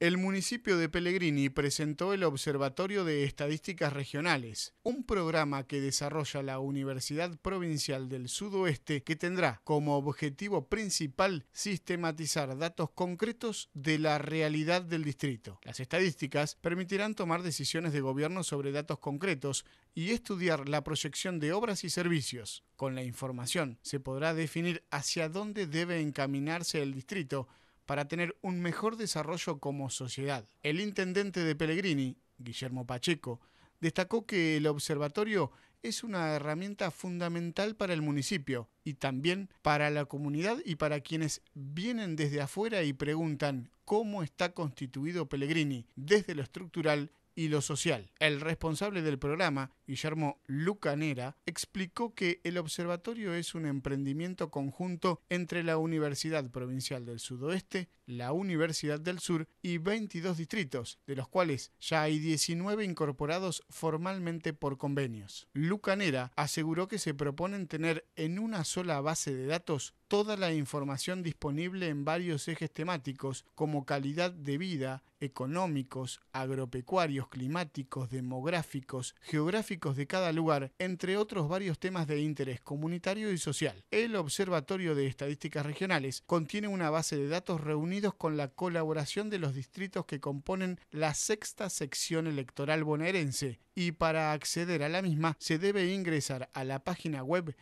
el municipio de Pellegrini presentó el Observatorio de Estadísticas Regionales, un programa que desarrolla la Universidad Provincial del Sudoeste que tendrá como objetivo principal sistematizar datos concretos de la realidad del distrito. Las estadísticas permitirán tomar decisiones de gobierno sobre datos concretos y estudiar la proyección de obras y servicios. Con la información se podrá definir hacia dónde debe encaminarse el distrito para tener un mejor desarrollo como sociedad. El intendente de Pellegrini, Guillermo Pacheco, destacó que el observatorio es una herramienta fundamental para el municipio y también para la comunidad y para quienes vienen desde afuera y preguntan cómo está constituido Pellegrini desde lo estructural y lo social. El responsable del programa, Guillermo Lucanera, explicó que el observatorio es un emprendimiento conjunto entre la Universidad Provincial del Sudoeste, la Universidad del Sur y 22 distritos, de los cuales ya hay 19 incorporados formalmente por convenios. Lucanera aseguró que se proponen tener en una sola base de datos toda la información disponible en varios ejes temáticos como calidad de vida, económicos, agropecuarios, climáticos, demográficos, geográficos de cada lugar, entre otros varios temas de interés comunitario y social. El Observatorio de Estadísticas Regionales contiene una base de datos reunidos con la colaboración de los distritos que componen la sexta sección electoral bonaerense y para acceder a la misma se debe ingresar a la página web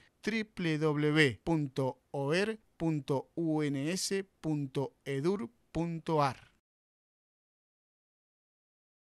www.oer.uns.edur.ar.